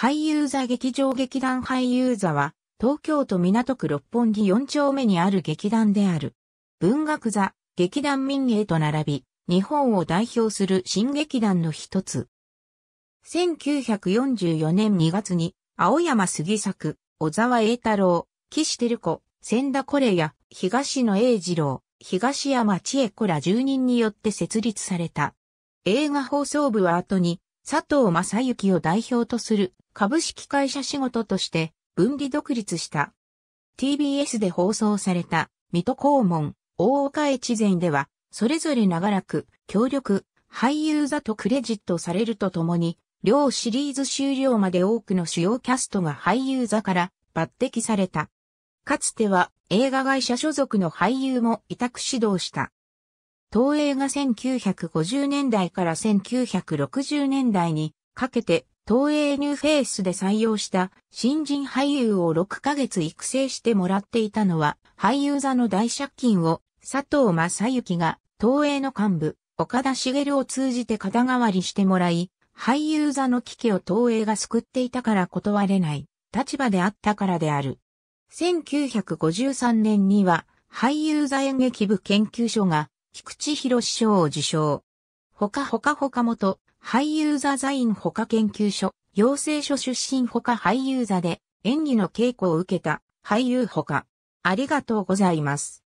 俳優座劇場劇団俳優座は、東京都港区六本木四丁目にある劇団である。文学座、劇団民営と並び、日本を代表する新劇団の一つ。1944年2月に、青山杉作、小沢栄太郎、岸照子、千田コレや東野栄二郎、東山千恵子ら住人によって設立された。映画放送部は後に佐藤正幸を代表とする株式会社仕事として分離独立した。TBS で放送された水戸黄門、大岡越前では、それぞれ長らく、協力、俳優座とクレジットされるとともに、両シリーズ終了まで多くの主要キャストが俳優座から抜擢された。かつては映画会社所属の俳優も委託指導した。東映が1950年代から1960年代にかけて東映ニューフェイスで採用した新人俳優を6ヶ月育成してもらっていたのは俳優座の大借金を佐藤正幸が東映の幹部岡田茂を通じて肩代わりしてもらい俳優座の危機を東映が救っていたから断れない立場であったからである。1953年には俳優座演劇部研究所が菊池博賞を受賞。ほかほかほか元、俳優座座院ほか研究所、養成所出身ほか俳優座で演技の稽古を受けた俳優ほか。ありがとうございます。